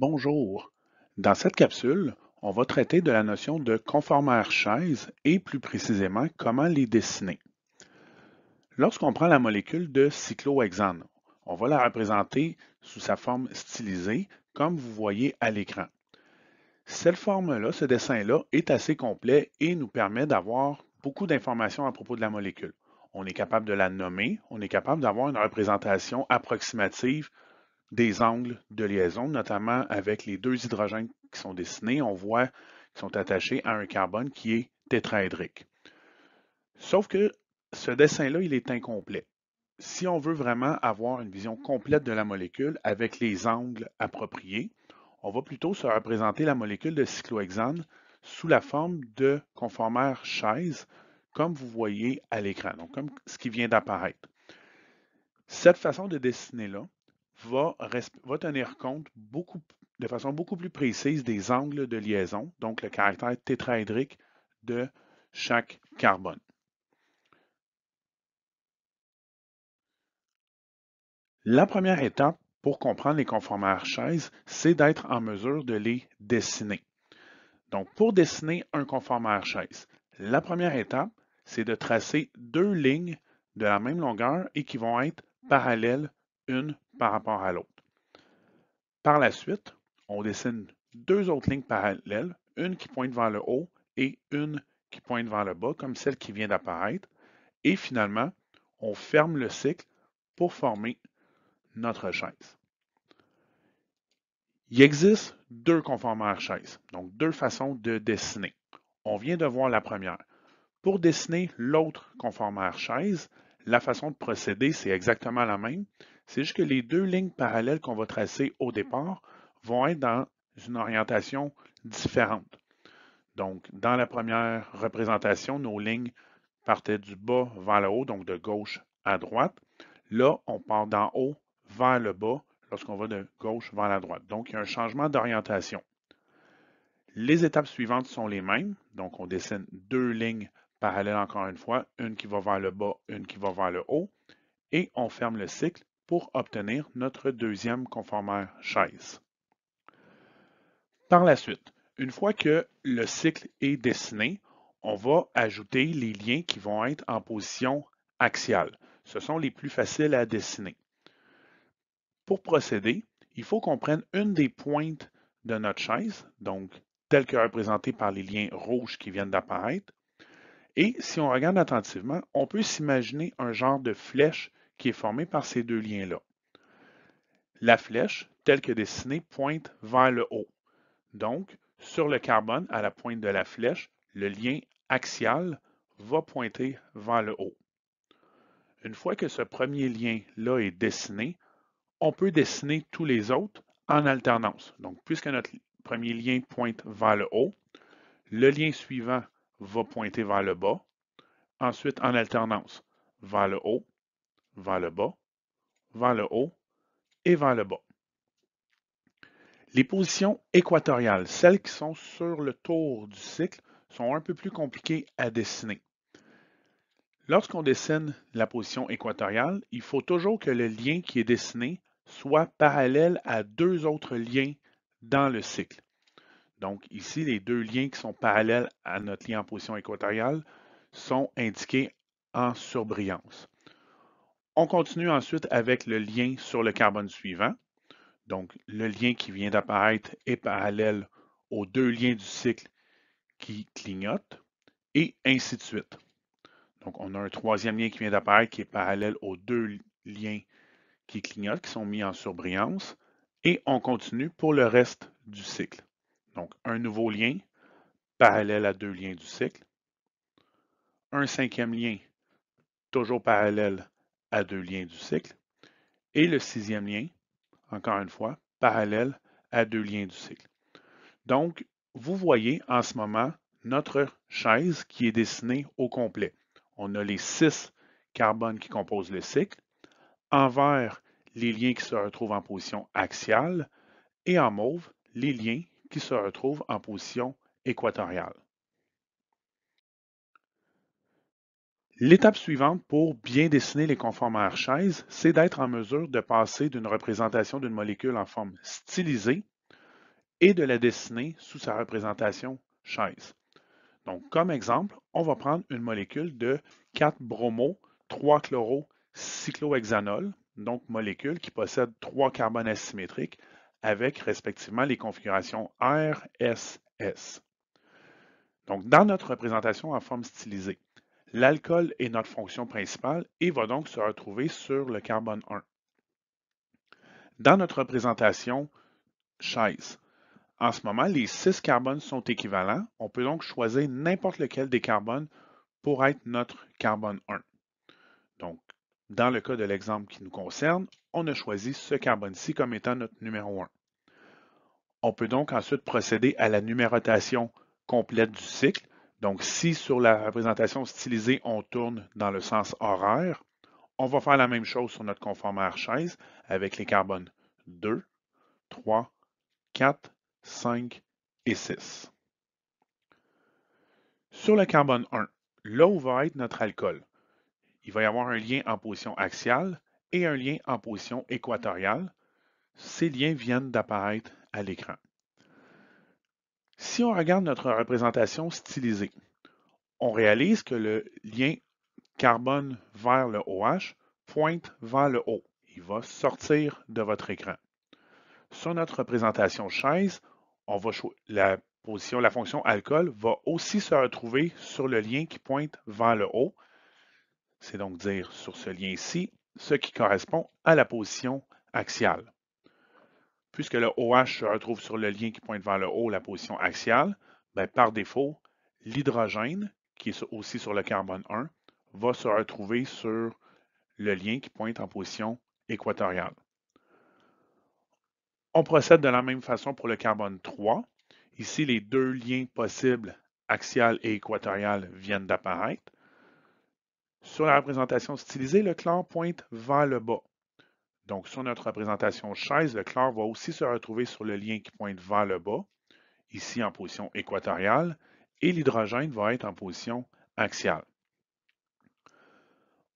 Bonjour. Dans cette capsule, on va traiter de la notion de conformaire chaise et plus précisément comment les dessiner. Lorsqu'on prend la molécule de cyclohexane, on va la représenter sous sa forme stylisée comme vous voyez à l'écran. Cette forme-là, ce dessin-là est assez complet et nous permet d'avoir beaucoup d'informations à propos de la molécule. On est capable de la nommer, on est capable d'avoir une représentation approximative des angles de liaison, notamment avec les deux hydrogènes qui sont dessinés. On voit qu'ils sont attachés à un carbone qui est tétraédrique. Sauf que ce dessin-là, il est incomplet. Si on veut vraiment avoir une vision complète de la molécule avec les angles appropriés, on va plutôt se représenter la molécule de cyclohexane sous la forme de conformaires chaise, comme vous voyez à l'écran, donc comme ce qui vient d'apparaître. Cette façon de dessiner-là, va, tenir compte beaucoup, de façon beaucoup plus précise des angles de liaison, donc le caractère tétraédrique de chaque carbone. La première étape pour comprendre les conformes à c'est d'être en mesure de les dessiner. Donc, pour dessiner un conforme à chaise, la première étape, c'est de tracer deux lignes de la même longueur et qui vont être parallèles une par rapport à l'autre. Par la suite, on dessine deux autres lignes parallèles, une qui pointe vers le haut et une qui pointe vers le bas, comme celle qui vient d'apparaître. Et finalement, on ferme le cycle pour former notre chaise. Il existe deux conformaires chaise, donc deux façons de dessiner. On vient de voir la première. Pour dessiner l'autre conformaire chaise, la façon de procéder, c'est exactement la même. C'est juste que les deux lignes parallèles qu'on va tracer au mm-hmm. départ vont être dans une orientation différente. Donc, dans la première représentation, nos lignes partaient du bas vers le haut, donc de gauche à droite. Là, on part d'en haut vers le bas lorsqu'on va de gauche vers la droite. Donc, il y a un changement d'orientation. Les étapes suivantes sont les mêmes. Donc, on dessine deux lignes Parallèle encore une fois, une qui va vers le bas, une qui va vers le haut. Et on ferme le cycle pour obtenir notre deuxième conformaire chaise. Par la suite, une fois que le cycle est dessiné, on va ajouter les liens qui vont être en position axiale. Ce sont les plus faciles à dessiner. Pour procéder, il faut qu'on prenne une des pointes de notre chaise, donc telle que représentée par les liens rouges qui viennent d'apparaître, et si on regarde attentivement, on peut s'imaginer un genre de flèche qui est formée par ces deux liens-là. La flèche, telle que dessinée, pointe vers le haut. Donc, sur le carbone, à la pointe de la flèche, le lien axial va pointer vers le haut. Une fois que ce premier lien-là est dessiné, on peut dessiner tous les autres en alternance. Donc, puisque notre premier lien pointe vers le haut, le lien suivant va pointer vers le bas, ensuite en alternance, vers le haut, vers le bas, vers le haut et vers le bas. Les positions équatoriales, celles qui sont sur le tour du cycle, sont un peu plus compliquées à dessiner. Lorsqu'on dessine la position équatoriale, il faut toujours que le lien qui est dessiné soit parallèle à deux autres liens dans le cycle. Donc ici, les deux liens qui sont parallèles à notre lien en position équatoriale sont indiqués en surbrillance. On continue ensuite avec le lien sur le carbone suivant. Donc le lien qui vient d'apparaître est parallèle aux deux liens du cycle qui clignotent et ainsi de suite. Donc, on a un troisième lien qui vient d'apparaître qui est parallèle aux deux liens qui clignotent, qui sont mis en surbrillance. Et on continue pour le reste du cycle. Donc, un nouveau lien parallèle à deux liens du cycle. Un cinquième lien, toujours parallèle à deux liens du cycle. Et le sixième lien, encore une fois, parallèle à deux liens du cycle. Donc, vous voyez en ce moment notre chaise qui est dessinée au complet. On a les six carbones qui composent le cycle. En vert, les liens qui se retrouvent en position axiale. Et en mauve, les liens qui se retrouve en position équatoriale. L'étape suivante pour bien dessiner les conformes à c'est d'être en mesure de passer d'une représentation d'une molécule en forme stylisée et de la dessiner sous sa représentation chaise. Donc, comme exemple, on va prendre une molécule de 4 bromo 3 chloro cyclohexanol, donc molécule qui possède 3 carbones asymétriques avec respectivement les configurations R, S, S. Donc, dans notre représentation en forme stylisée, l'alcool est notre fonction principale et va donc se retrouver sur le carbone 1. Dans notre représentation chaise, en ce moment, les 6 carbones sont équivalents. On peut donc choisir n'importe lequel des carbones pour être notre carbone 1. Donc, dans le cas de l'exemple qui nous concerne, on a choisi ce carbone-ci comme étant notre numéro 1. On peut donc ensuite procéder à la numérotation complète du cycle. Donc, si sur la représentation stylisée, on tourne dans le sens horaire, on va faire la même chose sur notre r chaise avec les carbones 2, 3, 4, 5 et 6. Sur le carbone 1, là où va être notre alcool, il va y avoir un lien en position axiale et un lien en position équatoriale. Ces liens viennent d'apparaître à l'écran. Si on regarde notre représentation stylisée, on réalise que le lien carbone vers le OH pointe vers le haut. Il va sortir de votre écran. Sur notre représentation chaise, on la position, la fonction alcool va aussi se retrouver sur le lien qui pointe vers le haut c'est donc dire sur ce lien-ci ce qui correspond à la position axiale. Puisque le OH se retrouve sur le lien qui pointe vers le haut, la position axiale, ben, par défaut, l'hydrogène, qui est aussi sur le carbone 1, va se retrouver sur le lien qui pointe en position équatoriale. On procède de la même façon pour le carbone 3. Ici, les deux liens possibles, axial et équatorial, viennent d'apparaître. Sur la représentation stylisée, le clan pointe vers le bas. Donc, sur notre représentation chaise, le clan va aussi se retrouver sur le lien qui pointe vers le bas, ici en position équatoriale, et l'hydrogène va être en position axiale.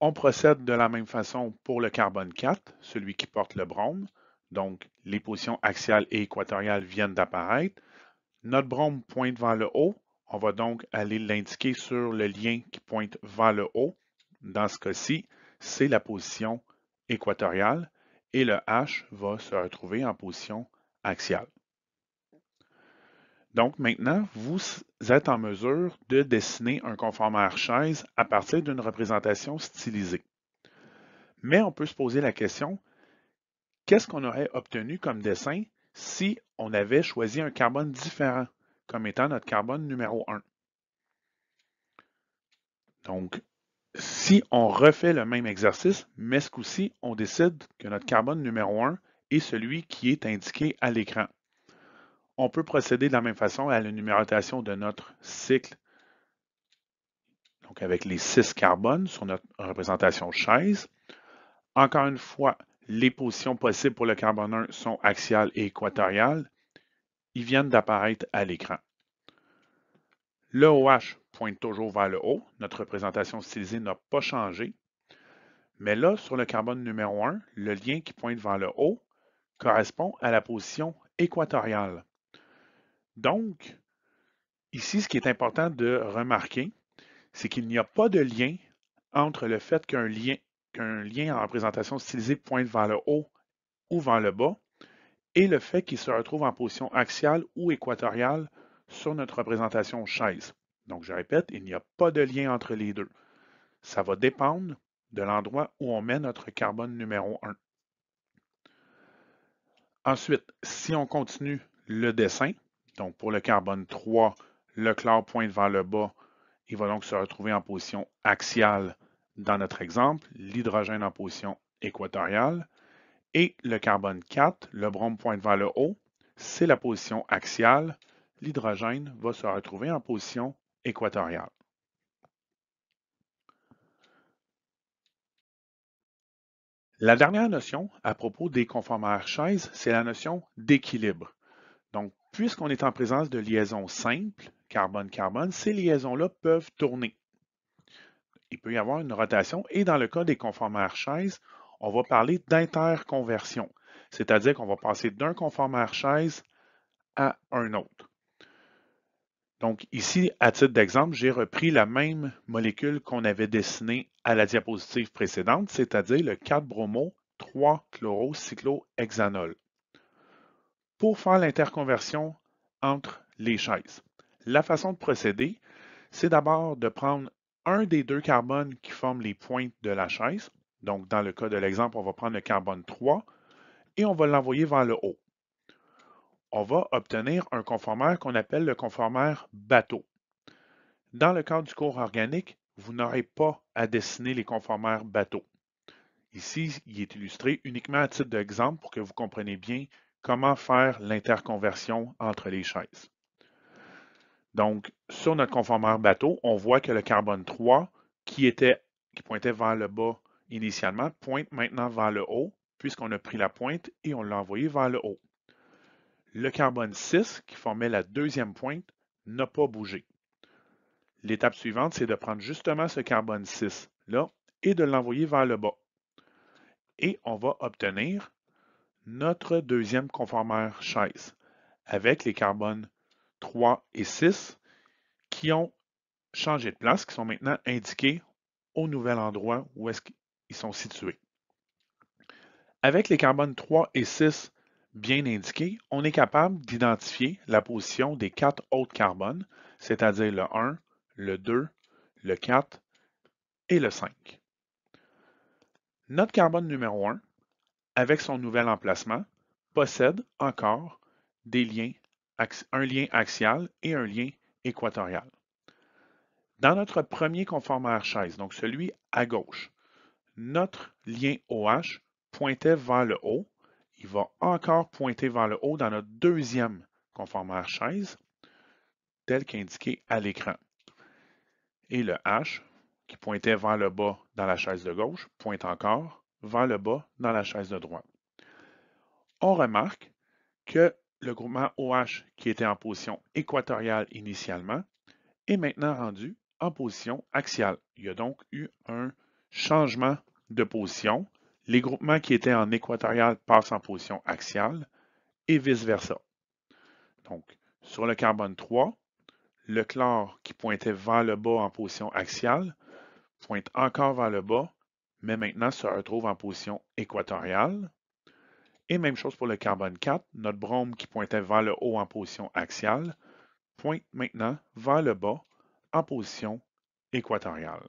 On procède de la même façon pour le carbone 4, celui qui porte le brome. Donc, les positions axiales et équatoriales viennent d'apparaître. Notre brome pointe vers le haut. On va donc aller l'indiquer sur le lien qui pointe vers le haut dans ce cas-ci, c'est la position équatoriale et le H va se retrouver en position axiale. Donc maintenant, vous êtes en mesure de dessiner un conforme à chaise à partir d'une représentation stylisée. Mais on peut se poser la question, qu'est-ce qu'on aurait obtenu comme dessin si on avait choisi un carbone différent comme étant notre carbone numéro 1? Donc, si on refait le même exercice, mais ce coup-ci, on décide que notre carbone numéro 1 est celui qui est indiqué à l'écran. On peut procéder de la même façon à la numérotation de notre cycle, donc avec les 6 carbones sur notre représentation chaise. Encore une fois, les positions possibles pour le carbone 1 sont axiales et équatoriales. Ils viennent d'apparaître à l'écran. Le OH pointe toujours vers le haut. Notre représentation stylisée n'a pas changé. Mais là, sur le carbone numéro 1, le lien qui pointe vers le haut correspond à la position équatoriale. Donc, ici, ce qui est important de remarquer, c'est qu'il n'y a pas de lien entre le fait qu'un lien, qu'un lien en représentation stylisée pointe vers le haut ou vers le bas et le fait qu'il se retrouve en position axiale ou équatoriale sur notre représentation chaise. Donc, je répète, il n'y a pas de lien entre les deux. Ça va dépendre de l'endroit où on met notre carbone numéro 1. Ensuite, si on continue le dessin, donc pour le carbone 3, le chlore pointe vers le bas, il va donc se retrouver en position axiale dans notre exemple, l'hydrogène en position équatoriale, et le carbone 4, le brome pointe vers le haut, c'est la position axiale, l'hydrogène va se retrouver en position équatoriale. La dernière notion à propos des conformes à c'est la notion d'équilibre. Donc, puisqu'on est en présence de liaisons simples, carbone-carbone, ces liaisons-là peuvent tourner. Il peut y avoir une rotation et dans le cas des conformes à on va parler d'interconversion, c'est-à-dire qu'on va passer d'un conforme à chaise à un autre. Donc ici, à titre d'exemple, j'ai repris la même molécule qu'on avait dessinée à la diapositive précédente, c'est-à-dire le 4-bromo-3-chlorocyclohexanol. Pour faire l'interconversion entre les chaises, la façon de procéder, c'est d'abord de prendre un des deux carbones qui forment les pointes de la chaise. Donc, dans le cas de l'exemple, on va prendre le carbone 3 et on va l'envoyer vers le haut on va obtenir un conformeur qu'on appelle le conformeur bateau. Dans le cadre du cours organique, vous n'aurez pas à dessiner les conformaires bateau. Ici, il est illustré uniquement à titre d'exemple pour que vous compreniez bien comment faire l'interconversion entre les chaises. Donc, sur notre conformeur bateau, on voit que le carbone 3, qui, était, qui pointait vers le bas initialement, pointe maintenant vers le haut, puisqu'on a pris la pointe et on l'a envoyé vers le haut. Le carbone 6, qui formait la deuxième pointe, n'a pas bougé. L'étape suivante, c'est de prendre justement ce carbone 6-là et de l'envoyer vers le bas. Et on va obtenir notre deuxième conformaire chaise avec les carbones 3 et 6 qui ont changé de place, qui sont maintenant indiqués au nouvel endroit où est-ce qu'ils sont situés. Avec les carbones 3 et 6 bien indiqué, on est capable d'identifier la position des quatre autres carbones, c'est-à-dire le 1, le 2, le 4 et le 5. Notre carbone numéro 1, avec son nouvel emplacement, possède encore des liens, un lien axial et un lien équatorial. Dans notre premier conforme à chaise, donc celui à gauche, notre lien OH pointait vers le haut il va encore pointer vers le haut dans notre deuxième la chaise, tel qu'indiqué à l'écran. Et le H, qui pointait vers le bas dans la chaise de gauche, pointe encore vers le bas dans la chaise de droite. On remarque que le groupement OH, qui était en position équatoriale initialement, est maintenant rendu en position axiale. Il y a donc eu un changement de position les groupements qui étaient en équatorial passent en position axiale et vice-versa. Donc, sur le carbone 3, le chlore qui pointait vers le bas en position axiale pointe encore vers le bas, mais maintenant se retrouve en position équatoriale. Et même chose pour le carbone 4, notre brome qui pointait vers le haut en position axiale pointe maintenant vers le bas en position équatoriale.